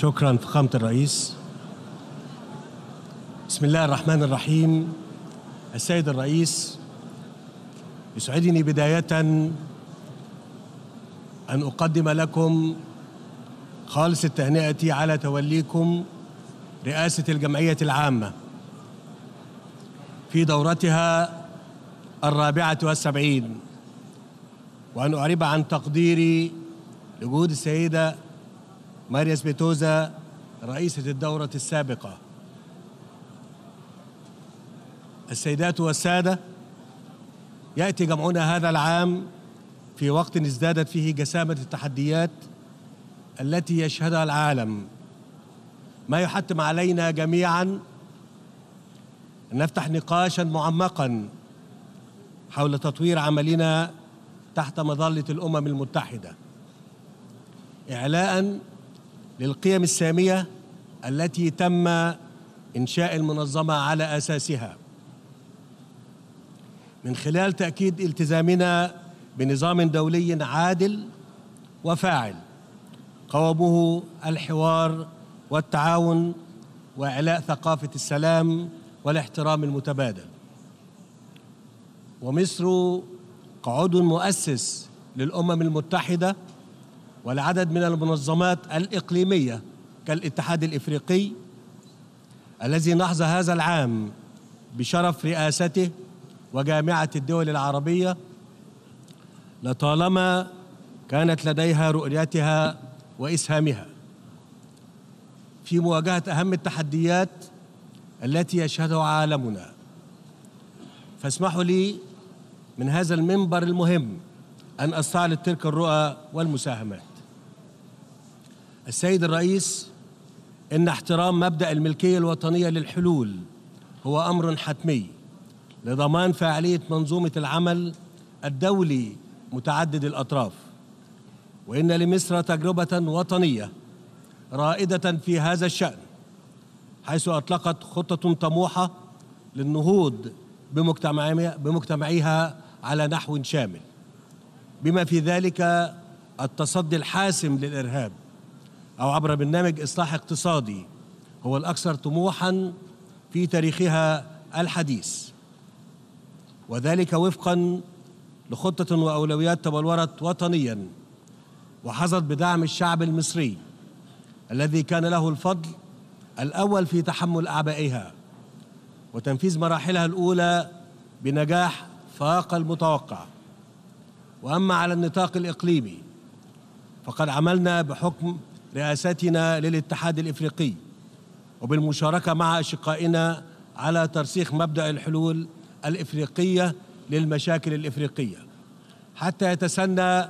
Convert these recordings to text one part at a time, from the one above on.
شكرا فخامة الرئيس بسم الله الرحمن الرحيم السيد الرئيس يسعدني بداية أن أقدم لكم خالص التهنئة على توليكم رئاسة الجمعية العامة في دورتها الرابعة والسبعين وأن أعرب عن تقديري لجهود السيدة ماريا سبيتوزا رئيسة الدورة السابقة السيدات والسادة يأتي جمعنا هذا العام في وقت ازدادت فيه جسامة التحديات التي يشهدها العالم ما يحتم علينا جميعا أن نفتح نقاشا معمقا حول تطوير عملنا تحت مظلة الأمم المتحدة إعلاء للقيم الساميه التي تم انشاء المنظمه على اساسها من خلال تاكيد التزامنا بنظام دولي عادل وفاعل قوامه الحوار والتعاون واعلاء ثقافه السلام والاحترام المتبادل ومصر قعود مؤسس للامم المتحده والعدد من المنظمات الإقليمية كالاتحاد الإفريقي الذي نحظى هذا العام بشرف رئاسته وجامعة الدول العربية لطالما كانت لديها رؤيتها وإسهامها في مواجهة أهم التحديات التي يشهدها عالمنا فاسمحوا لي من هذا المنبر المهم أن أستعرض تلك الرؤى والمساهمات السيد الرئيس إن احترام مبدأ الملكية الوطنية للحلول هو أمر حتمي لضمان فاعلية منظومة العمل الدولي متعدد الأطراف وإن لمصر تجربة وطنية رائدة في هذا الشأن حيث أطلقت خطة طموحة للنهوض بمجتمعيها على نحو شامل بما في ذلك التصدي الحاسم للإرهاب أو عبر برنامج إصلاح اقتصادي هو الأكثر طموحا في تاريخها الحديث وذلك وفقا لخطة وأولويات تبلورت وطنيا وحظت بدعم الشعب المصري الذي كان له الفضل الأول في تحمل أعبائها وتنفيذ مراحلها الأولى بنجاح فاق المتوقع واما على النطاق الاقليمي فقد عملنا بحكم رئاستنا للاتحاد الافريقي وبالمشاركه مع اشقائنا على ترسيخ مبدا الحلول الافريقيه للمشاكل الافريقيه حتى يتسنى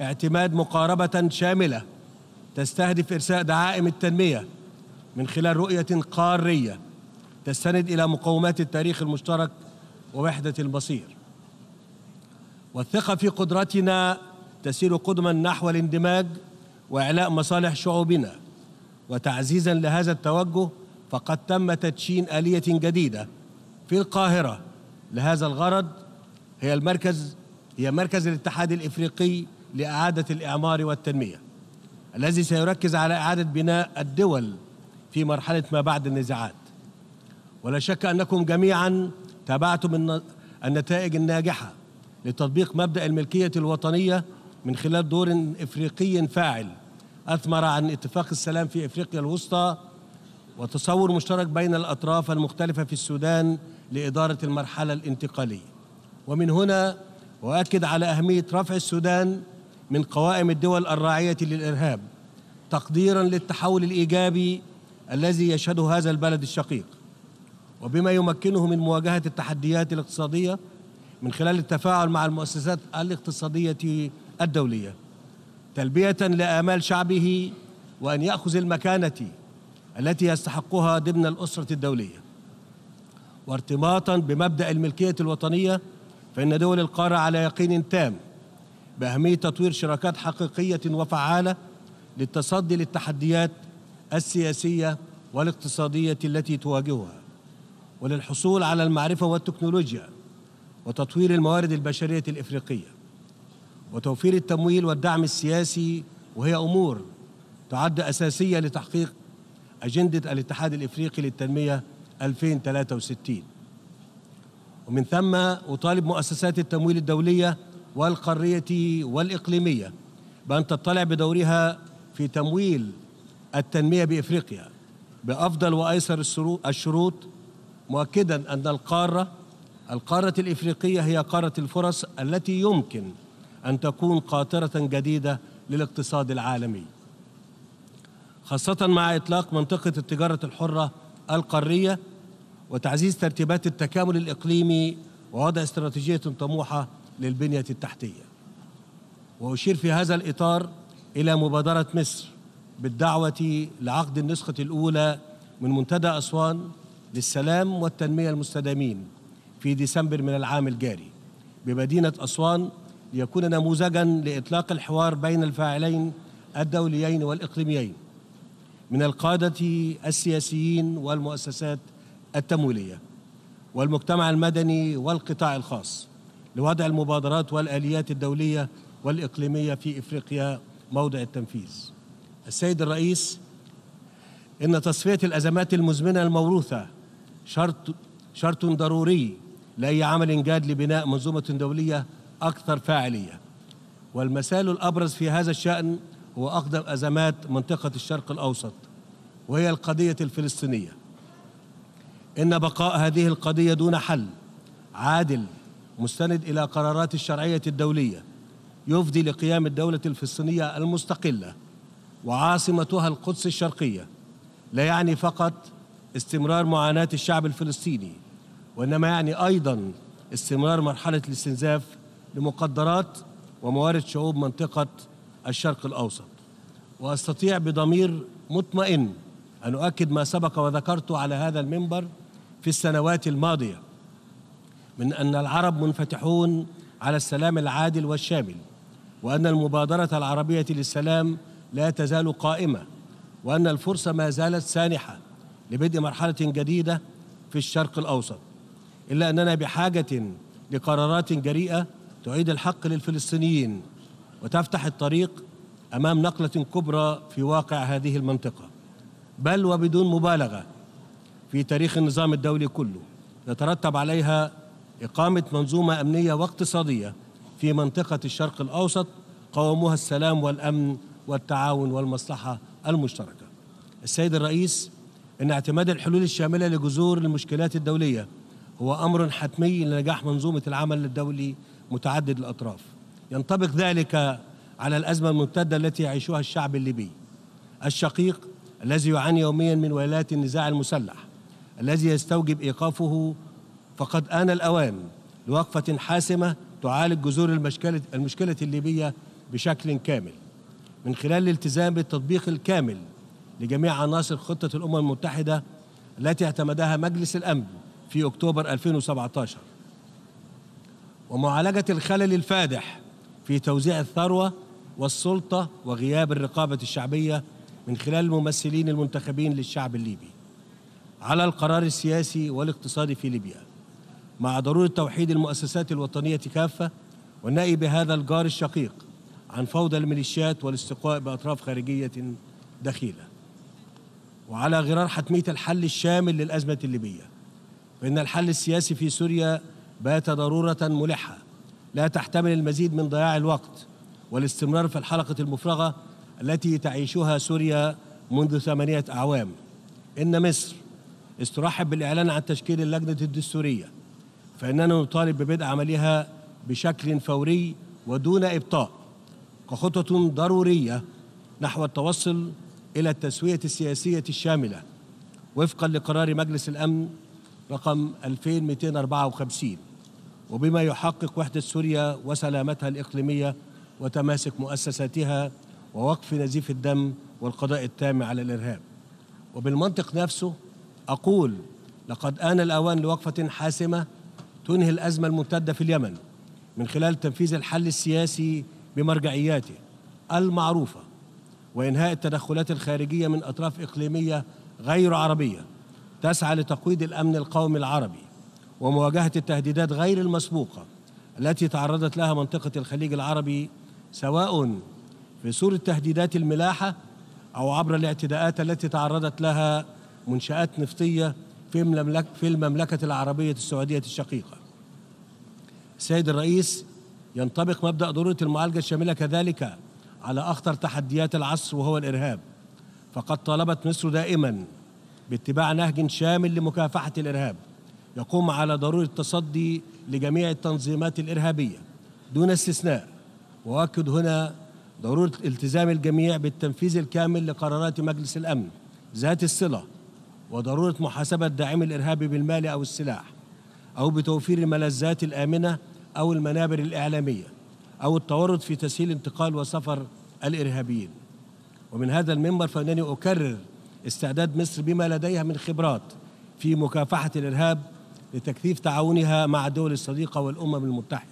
اعتماد مقاربه شامله تستهدف ارساء دعائم التنميه من خلال رؤيه قاريه تستند الى مقومات التاريخ المشترك ووحده المصير والثقة في قدرتنا تسير قدما نحو الاندماج وإعلاء مصالح شعوبنا وتعزيزا لهذا التوجه فقد تم تدشين آلية جديدة في القاهرة لهذا الغرض هي المركز هي مركز الاتحاد الإفريقي لإعادة الإعمار والتنمية الذي سيركز على إعادة بناء الدول في مرحلة ما بعد النزاعات ولا شك أنكم جميعا تابعتم النتائج الناجحة لتطبيق مبدأ الملكية الوطنية من خلال دور إفريقي فاعل أثمر عن اتفاق السلام في إفريقيا الوسطى وتصور مشترك بين الأطراف المختلفة في السودان لإدارة المرحلة الانتقالية ومن هنا أؤكد على أهمية رفع السودان من قوائم الدول الراعية للإرهاب تقديرا للتحول الإيجابي الذي يشهده هذا البلد الشقيق وبما يمكنه من مواجهة التحديات الاقتصادية من خلال التفاعل مع المؤسسات الاقتصادية الدولية تلبية لآمال شعبه وأن يأخذ المكانة التي يستحقها ضمن الأسرة الدولية وارتباطا بمبدأ الملكية الوطنية فإن دول القارة على يقين تام بأهمية تطوير شراكات حقيقية وفعالة للتصدي للتحديات السياسية والاقتصادية التي تواجهها وللحصول على المعرفة والتكنولوجيا وتطوير الموارد البشرية الإفريقية وتوفير التمويل والدعم السياسي وهي أمور تعد أساسية لتحقيق أجندة الاتحاد الإفريقي للتنمية 2063 ومن ثم أطالب مؤسسات التمويل الدولية والقارية والإقليمية بأن تطلع بدورها في تمويل التنمية بإفريقيا بأفضل وأيسر الشروط مؤكدا أن القارة القارة الإفريقية هي قارة الفرص التي يمكن أن تكون قاطرة جديدة للاقتصاد العالمي خاصة مع إطلاق منطقة التجارة الحرة القارية وتعزيز ترتيبات التكامل الإقليمي ووضع استراتيجية طموحة للبنية التحتية وأشير في هذا الإطار إلى مبادرة مصر بالدعوة لعقد النسخة الأولى من منتدى أسوان للسلام والتنمية المستدامين في ديسمبر من العام الجاري بمدينة أسوان ليكون نموذجا لإطلاق الحوار بين الفاعلين الدوليين والإقليميين من القادة السياسيين والمؤسسات التمويلية والمجتمع المدني والقطاع الخاص لوضع المبادرات والآليات الدولية والإقليمية في إفريقيا موضع التنفيذ السيد الرئيس إن تصفية الأزمات المزمنة الموروثة شرط شرط ضروري لأي عمل جاد لبناء منظومة دولية أكثر فاعلية والمثال الأبرز في هذا الشأن هو أقدم أزمات منطقة الشرق الأوسط وهي القضية الفلسطينية إن بقاء هذه القضية دون حل عادل مستند إلى قرارات الشرعية الدولية يفضي لقيام الدولة الفلسطينية المستقلة وعاصمتها القدس الشرقية لا يعني فقط استمرار معاناة الشعب الفلسطيني وإنما يعني أيضا استمرار مرحلة الاستنزاف لمقدرات وموارد شعوب منطقة الشرق الأوسط وأستطيع بضمير مطمئن أن أؤكد ما سبق وذكرته على هذا المنبر في السنوات الماضية من أن العرب منفتحون على السلام العادل والشامل وأن المبادرة العربية للسلام لا تزال قائمة وأن الفرصة ما زالت سانحة لبدء مرحلة جديدة في الشرق الأوسط إلا أننا بحاجة لقرارات جريئة تعيد الحق للفلسطينيين وتفتح الطريق أمام نقلة كبرى في واقع هذه المنطقة بل وبدون مبالغة في تاريخ النظام الدولي كله يترتب عليها إقامة منظومة أمنية واقتصادية في منطقة الشرق الأوسط قوامها السلام والأمن والتعاون والمصلحة المشتركة السيد الرئيس أن اعتماد الحلول الشاملة لجذور المشكلات الدولية هو أمر حتمي لنجاح منظومة العمل الدولي متعدد الأطراف ينطبق ذلك على الأزمة الممتدة التي يعيشها الشعب الليبي الشقيق الذي يعاني يوميا من ويلات النزاع المسلح الذي يستوجب إيقافه فقد آن الأوان لوقفة حاسمة تعالج جذور المشكلة, المشكلة الليبية بشكل كامل من خلال الالتزام بالتطبيق الكامل لجميع عناصر خطة الأمم المتحدة التي اعتمدها مجلس الأمن في أكتوبر 2017 ومعالجة الخلل الفادح في توزيع الثروة والسلطة وغياب الرقابة الشعبية من خلال الممثلين المنتخبين للشعب الليبي على القرار السياسي والاقتصادي في ليبيا مع ضرورة توحيد المؤسسات الوطنية كافة والنأي بهذا الجار الشقيق عن فوضى الميليشيات والاستقواء بأطراف خارجية دخيلة وعلى غرار حتمية الحل الشامل للأزمة الليبية وإن الحل السياسي في سوريا بات ضرورة ملحة لا تحتمل المزيد من ضياع الوقت والاستمرار في الحلقة المفرغة التي تعيشها سوريا منذ ثمانية أعوام إن مصر استرحب بالإعلان عن تشكيل اللجنة الدستورية فإننا نطالب ببدء عملها بشكل فوري ودون إبطاء كخطوة ضرورية نحو التوصل إلى التسوية السياسية الشاملة وفقا لقرار مجلس الأمن رقم 2254 وبما يحقق وحدة سوريا وسلامتها الإقليمية وتماسك مؤسساتها ووقف نزيف الدم والقضاء التام على الإرهاب وبالمنطق نفسه أقول لقد آن الأوان لوقفة حاسمة تنهي الأزمة الممتدة في اليمن من خلال تنفيذ الحل السياسي بمرجعياته المعروفة وإنهاء التدخلات الخارجية من أطراف إقليمية غير عربية تسعى لتقويض الامن القومي العربي ومواجهه التهديدات غير المسبوقه التي تعرضت لها منطقه الخليج العربي سواء في صورة تهديدات الملاحة أو عبر الاعتداءات التي تعرضت لها منشآت نفطية في في المملكة العربية السعودية الشقيقة. السيد الرئيس ينطبق مبدأ ضرورة المعالجة الشاملة كذلك على أخطر تحديات العصر وهو الإرهاب. فقد طالبت مصر دائما باتباع نهج شامل لمكافحة الإرهاب يقوم على ضرورة التصدي لجميع التنظيمات الإرهابية دون استثناء وأؤكد هنا ضرورة التزام الجميع بالتنفيذ الكامل لقرارات مجلس الأمن ذات الصلة وضرورة محاسبة داعمي الإرهاب بالمال أو السلاح أو بتوفير الملذات الآمنة أو المنابر الإعلامية أو التورط في تسهيل انتقال وسفر الإرهابيين ومن هذا المنبر فإنني أكرر استعداد مصر بما لديها من خبرات في مكافحة الإرهاب لتكثيف تعاونها مع الدول الصديقة والأمم المتحدة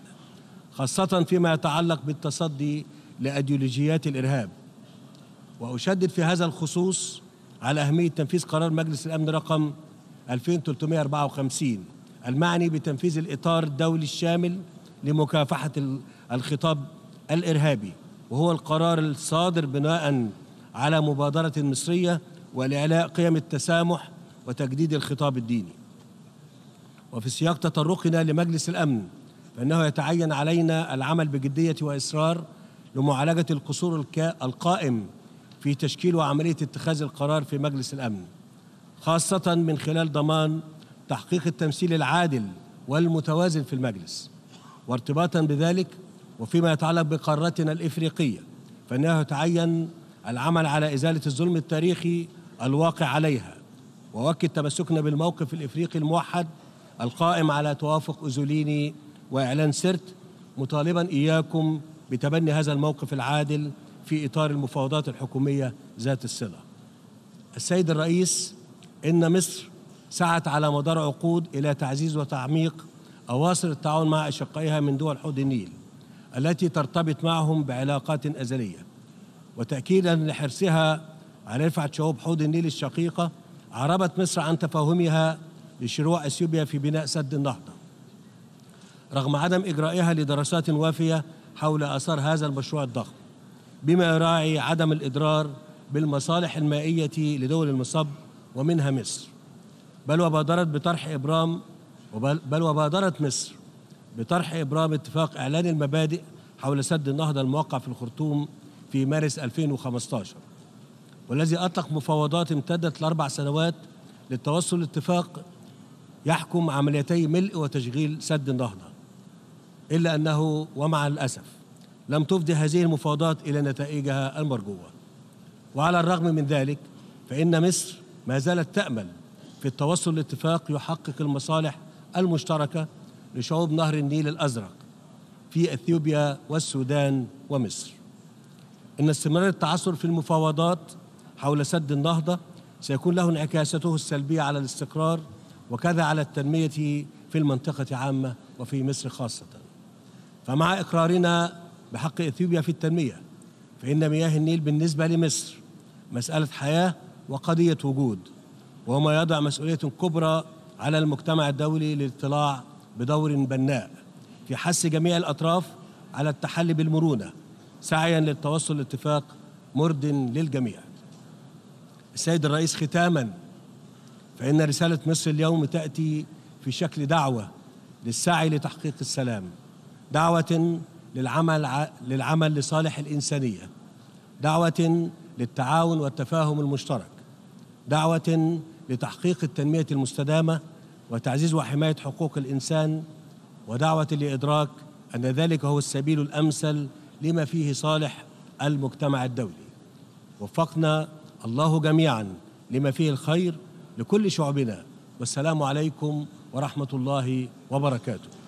خاصة فيما يتعلق بالتصدي لأيديولوجيات الإرهاب وأشدد في هذا الخصوص على أهمية تنفيذ قرار مجلس الأمن رقم 2354 المعني بتنفيذ الإطار الدولي الشامل لمكافحة الخطاب الإرهابي وهو القرار الصادر بناء على مبادرة مصرية ولإعلاء قيم التسامح وتجديد الخطاب الديني وفي سياق تطرقنا لمجلس الأمن فإنه يتعين علينا العمل بجدية وإصرار لمعالجة القصور القائم في تشكيل وعملية اتخاذ القرار في مجلس الأمن خاصة من خلال ضمان تحقيق التمثيل العادل والمتوازن في المجلس وارتباطا بذلك وفيما يتعلق بقارتنا الإفريقية فإنه يتعين العمل على إزالة الظلم التاريخي الواقع عليها وأؤكد تمسكنا بالموقف الإفريقي الموحد القائم على توافق أزوليني وإعلان سرت مطالبا إياكم بتبني هذا الموقف العادل في إطار المفاوضات الحكومية ذات الصلة السيد الرئيس إن مصر سعت على مدار عقود إلى تعزيز وتعميق أواصر التعاون مع أشقائها من دول حوض النيل التي ترتبط معهم بعلاقات أزلية وتأكيدا لحرصها رفعت شعوب حوض النيل الشقيقة أعربت مصر عن تفاهمها لشروع أثيوبيا في بناء سد النهضة رغم عدم إجرائها لدراسات وافية حول آثار هذا المشروع الضخم بما يراعي عدم الإضرار بالمصالح المائية لدول المصب ومنها مصر بل وبادرت بطرح إبرام بل وبادرت مصر بطرح إبرام اتفاق إعلان المبادئ حول سد النهضة الموقع في الخرطوم في مارس 2015 والذي أطلق مفاوضات امتدت لأربع سنوات للتوصل لاتفاق يحكم عمليتي ملء وتشغيل سد النهضة إلا أنه ومع الأسف لم تفضي هذه المفاوضات إلى نتائجها المرجوة وعلى الرغم من ذلك فإن مصر ما زالت تأمل في التوصل لاتفاق يحقق المصالح المشتركة لشعوب نهر النيل الأزرق في أثيوبيا والسودان ومصر إن استمرار التعثر في المفاوضات حول سد النهضة سيكون له انعكاساته السلبية على الاستقرار وكذا على التنمية في المنطقة عامة وفي مصر خاصة فمع إقرارنا بحق إثيوبيا في التنمية فإن مياه النيل بالنسبة لمصر مسألة حياة وقضية وجود وهو ما يضع مسؤولية كبرى على المجتمع الدولي للاطلاع بدور بناء في حث جميع الأطراف على التحلي بالمرونة سعيا للتوصل لاتفاق مرد للجميع السيد الرئيس ختاما فإن رسالة مصر اليوم تأتي في شكل دعوة للسعي لتحقيق السلام دعوة للعمل للعمل لصالح الإنسانية دعوة للتعاون والتفاهم المشترك دعوة لتحقيق التنمية المستدامة وتعزيز وحماية حقوق الإنسان ودعوة لإدراك أن ذلك هو السبيل الأمثل لما فيه صالح المجتمع الدولي وفقنا الله جميعا لما فيه الخير لكل شعبنا والسلام عليكم ورحمه الله وبركاته